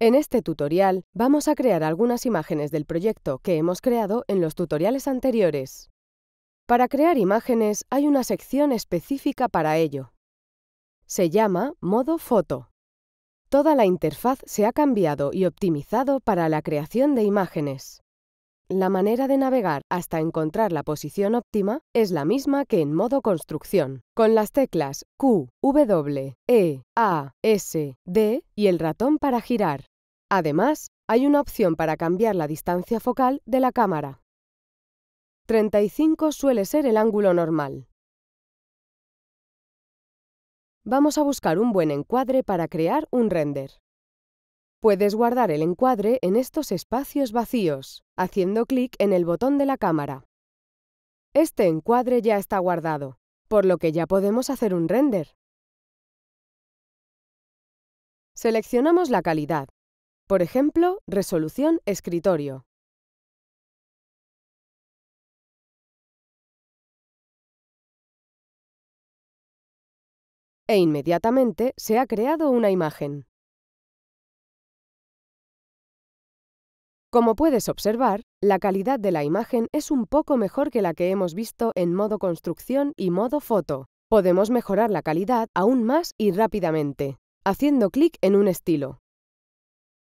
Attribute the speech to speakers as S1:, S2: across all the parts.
S1: En este tutorial vamos a crear algunas imágenes del proyecto que hemos creado en los tutoriales anteriores. Para crear imágenes hay una sección específica para ello. Se llama Modo Foto. Toda la interfaz se ha cambiado y optimizado para la creación de imágenes. La manera de navegar hasta encontrar la posición óptima es la misma que en modo construcción, con las teclas Q, W, E, A, S, D y el ratón para girar. Además, hay una opción para cambiar la distancia focal de la cámara. 35 suele ser el ángulo normal. Vamos a buscar un buen encuadre para crear un render. Puedes guardar el encuadre en estos espacios vacíos, haciendo clic en el botón de la cámara. Este encuadre ya está guardado, por lo que ya podemos hacer un render. Seleccionamos la calidad
S2: por ejemplo, resolución escritorio. E inmediatamente se ha creado una imagen.
S1: Como puedes observar, la calidad de la imagen es un poco mejor que la que hemos visto en modo construcción y modo foto. Podemos mejorar la calidad aún más y rápidamente, haciendo clic en un estilo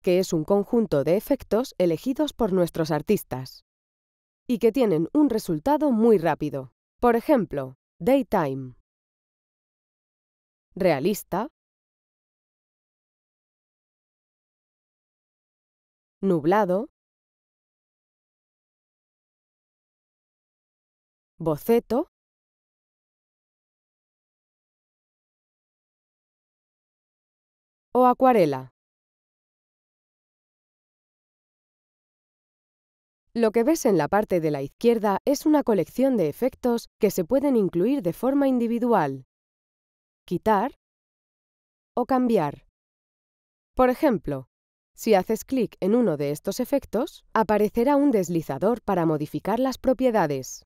S1: que es un conjunto de efectos elegidos por nuestros artistas y que tienen un resultado muy rápido. Por ejemplo, Daytime.
S2: Realista. Nublado. Boceto. O acuarela.
S1: Lo que ves en la parte de la izquierda es una colección de efectos que se pueden incluir de forma individual, quitar o cambiar. Por ejemplo, si haces clic en uno de estos efectos, aparecerá un deslizador para modificar las propiedades.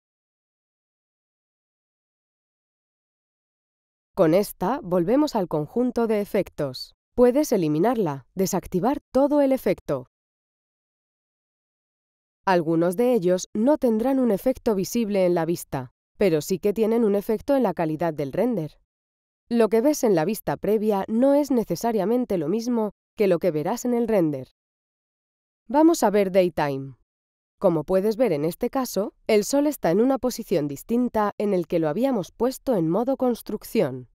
S1: Con esta volvemos al conjunto de efectos. Puedes eliminarla, desactivar todo el efecto, algunos de ellos no tendrán un efecto visible en la vista, pero sí que tienen un efecto en la calidad del render. Lo que ves en la vista previa no es necesariamente lo mismo que lo que verás en el render. Vamos a ver Daytime. Como puedes ver en este caso, el sol está en una posición distinta en el que lo habíamos puesto en modo construcción.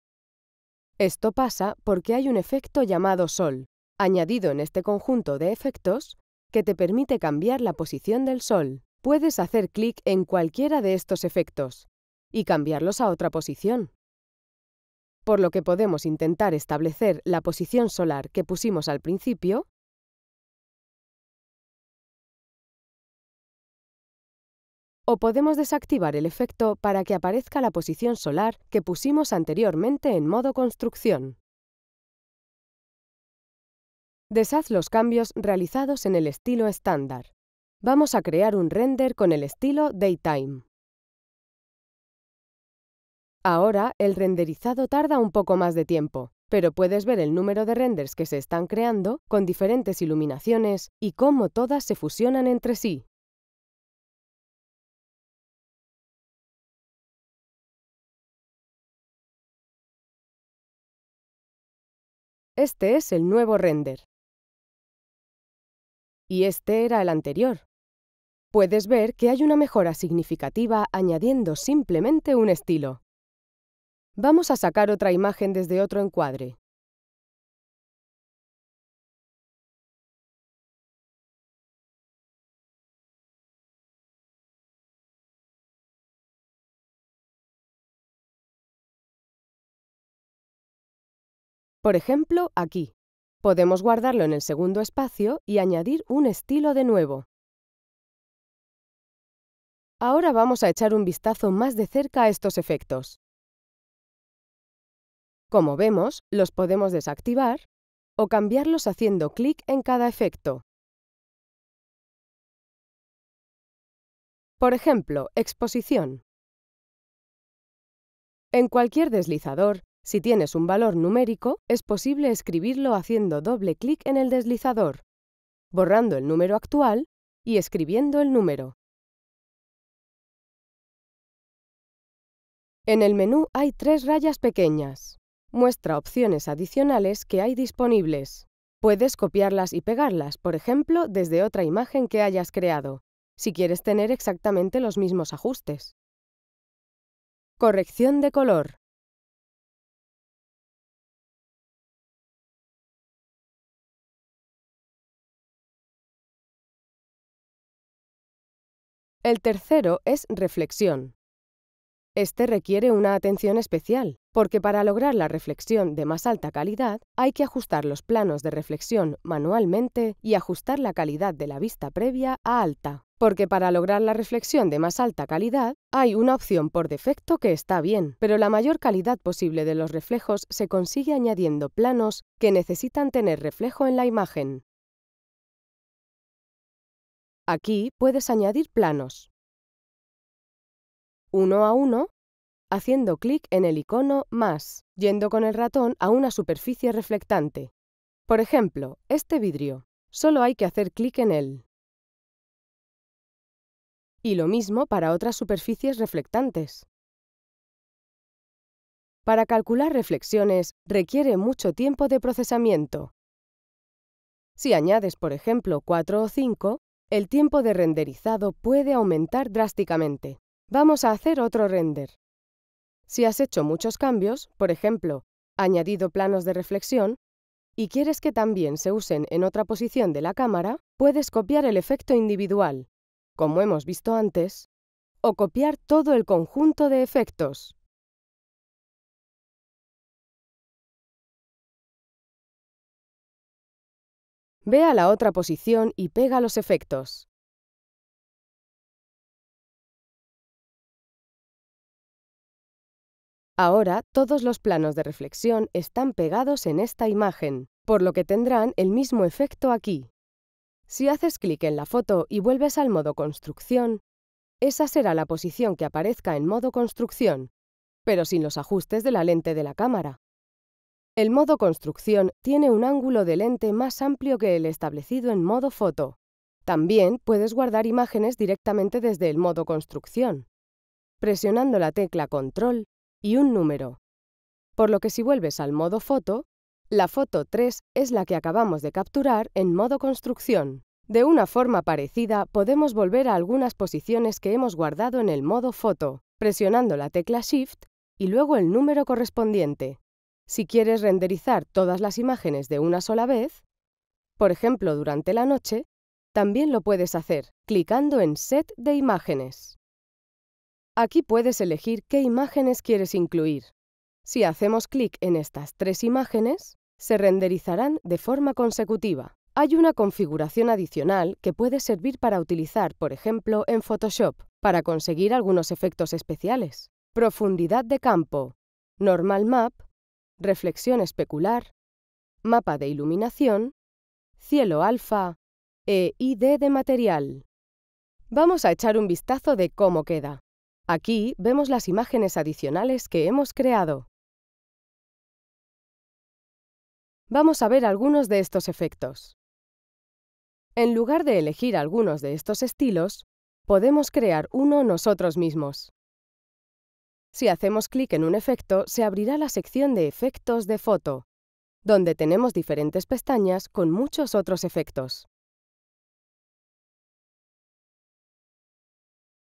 S1: Esto pasa porque hay un efecto llamado sol, añadido en este conjunto de efectos, que te permite cambiar la posición del sol. Puedes hacer clic en cualquiera de estos efectos y cambiarlos a otra posición. Por lo que podemos intentar establecer la posición solar que pusimos al principio o podemos desactivar el efecto para que aparezca la posición solar que pusimos anteriormente en modo construcción. Deshaz los cambios realizados en el estilo estándar. Vamos a crear un render con el estilo Daytime. Ahora, el renderizado tarda un poco más de tiempo, pero puedes ver el número de renders que se están creando con diferentes iluminaciones y cómo todas se fusionan entre sí.
S2: Este es el nuevo render
S1: y este era el anterior. Puedes ver que hay una mejora significativa añadiendo simplemente un estilo. Vamos a sacar otra imagen desde otro encuadre.
S2: Por ejemplo, aquí. Podemos guardarlo en el segundo
S1: espacio y añadir un estilo de nuevo. Ahora vamos a echar un vistazo más de cerca a estos efectos. Como vemos, los podemos desactivar o cambiarlos haciendo clic
S2: en cada efecto. Por
S1: ejemplo, exposición. En cualquier deslizador, si tienes un valor numérico, es posible escribirlo haciendo doble clic en el deslizador, borrando el número actual y escribiendo el número. En el menú hay tres rayas pequeñas. Muestra opciones adicionales que hay disponibles. Puedes copiarlas y pegarlas, por ejemplo, desde otra imagen que hayas creado, si quieres tener exactamente los mismos ajustes. Corrección de color.
S2: El tercero
S1: es reflexión. Este requiere una atención especial, porque para lograr la reflexión de más alta calidad hay que ajustar los planos de reflexión manualmente y ajustar la calidad de la vista previa a alta, porque para lograr la reflexión de más alta calidad hay una opción por defecto que está bien, pero la mayor calidad posible de los reflejos se consigue añadiendo planos que necesitan tener reflejo en la imagen. Aquí puedes añadir planos. Uno a uno, haciendo clic en el icono Más, yendo con el ratón a una superficie reflectante. Por ejemplo, este vidrio. Solo hay que hacer clic en él. Y lo mismo para otras superficies reflectantes. Para calcular reflexiones requiere mucho tiempo de procesamiento. Si añades, por ejemplo, 4 o 5, el tiempo de renderizado puede aumentar drásticamente. Vamos a hacer otro render. Si has hecho muchos cambios, por ejemplo, añadido planos de reflexión, y quieres que también se usen en otra posición de la cámara, puedes copiar el efecto individual, como hemos visto antes, o copiar todo el conjunto de efectos.
S2: Ve a la otra posición y pega los efectos.
S1: Ahora todos los planos de reflexión están pegados en esta imagen, por lo que tendrán el mismo efecto aquí. Si haces clic en la foto y vuelves al modo construcción, esa será la posición que aparezca en modo construcción, pero sin los ajustes de la lente de la cámara. El modo construcción tiene un ángulo de lente más amplio que el establecido en modo foto. También puedes guardar imágenes directamente desde el modo construcción, presionando la tecla Control y un número. Por lo que si vuelves al modo foto, la foto 3 es la que acabamos de capturar en modo construcción. De una forma parecida, podemos volver a algunas posiciones que hemos guardado en el modo foto, presionando la tecla Shift y luego el número correspondiente. Si quieres renderizar todas las imágenes de una sola vez, por ejemplo durante la noche, también lo puedes hacer clicando en Set de imágenes. Aquí puedes elegir qué imágenes quieres incluir. Si hacemos clic en estas tres imágenes, se renderizarán de forma consecutiva. Hay una configuración adicional que puede servir para utilizar, por ejemplo, en Photoshop, para conseguir algunos efectos especiales. Profundidad de campo, Normal Map reflexión especular, mapa de iluminación, cielo alfa e ID de material. Vamos a echar un vistazo de cómo queda. Aquí vemos las imágenes adicionales que hemos creado. Vamos a ver algunos de estos efectos. En lugar de elegir algunos de estos estilos, podemos crear uno nosotros mismos. Si hacemos clic en un efecto, se abrirá la sección de efectos de foto, donde tenemos diferentes pestañas con muchos otros
S2: efectos.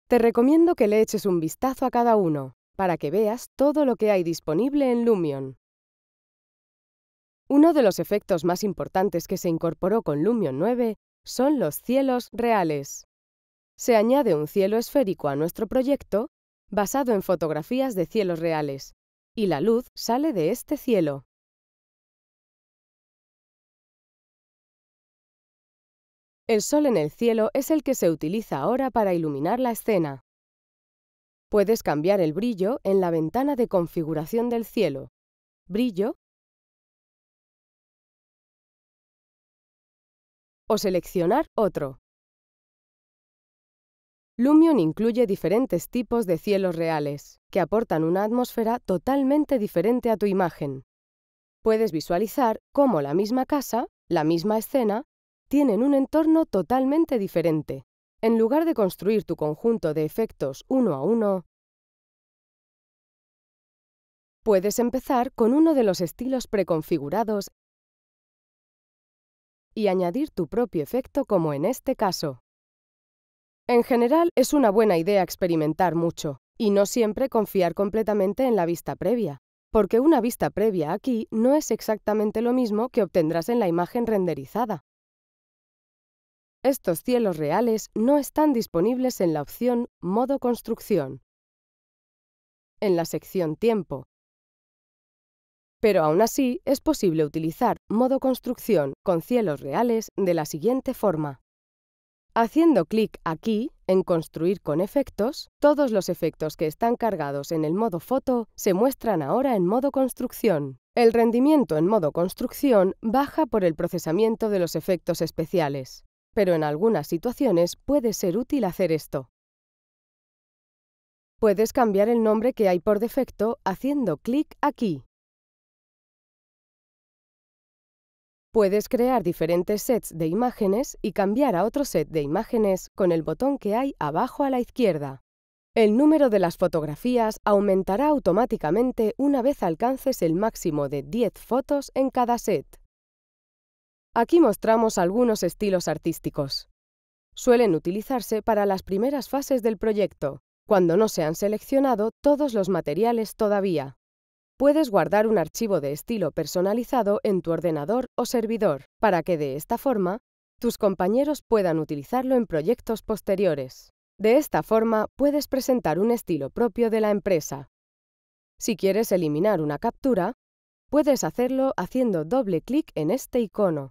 S1: Te recomiendo que le eches un vistazo a cada uno, para que veas todo lo que hay disponible en Lumion. Uno de los efectos más importantes que se incorporó con Lumion 9 son los cielos reales. Se añade un cielo esférico a nuestro proyecto basado en fotografías de cielos reales, y la luz sale
S2: de este cielo.
S1: El sol en el cielo es el que se utiliza ahora para iluminar la escena. Puedes cambiar el brillo en la ventana de configuración del cielo. Brillo. O seleccionar otro. Lumion incluye diferentes tipos de cielos reales, que aportan una atmósfera totalmente diferente a tu imagen. Puedes visualizar cómo la misma casa, la misma escena, tienen un entorno totalmente diferente. En lugar de construir tu conjunto de efectos uno a uno, puedes empezar con uno de los estilos preconfigurados y añadir tu propio efecto como en este caso. En general, es una buena idea experimentar mucho y no siempre confiar completamente en la vista previa, porque una vista previa aquí no es exactamente lo mismo que obtendrás en la imagen renderizada. Estos cielos reales no están disponibles en la opción Modo Construcción, en la sección Tiempo, pero aún así es posible utilizar modo construcción con cielos reales de la siguiente forma. Haciendo clic aquí, en Construir con efectos, todos los efectos que están cargados en el modo foto se muestran ahora en modo construcción. El rendimiento en modo construcción baja por el procesamiento de los efectos especiales, pero en algunas situaciones puede ser útil hacer esto. Puedes cambiar el nombre que hay por defecto haciendo clic aquí. Puedes crear diferentes sets de imágenes y cambiar a otro set de imágenes con el botón que hay abajo a la izquierda. El número de las fotografías aumentará automáticamente una vez alcances el máximo de 10 fotos en cada set. Aquí mostramos algunos estilos artísticos. Suelen utilizarse para las primeras fases del proyecto, cuando no se han seleccionado todos los materiales todavía. Puedes guardar un archivo de estilo personalizado en tu ordenador o servidor para que de esta forma tus compañeros puedan utilizarlo en proyectos posteriores. De esta forma puedes presentar un estilo propio de la empresa. Si quieres eliminar una captura, puedes hacerlo haciendo doble clic en este icono.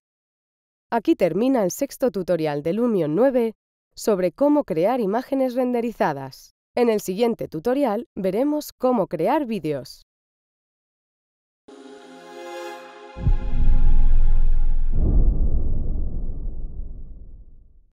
S1: Aquí termina el sexto tutorial de Lumion 9 sobre cómo crear imágenes renderizadas. En el siguiente tutorial veremos cómo crear vídeos.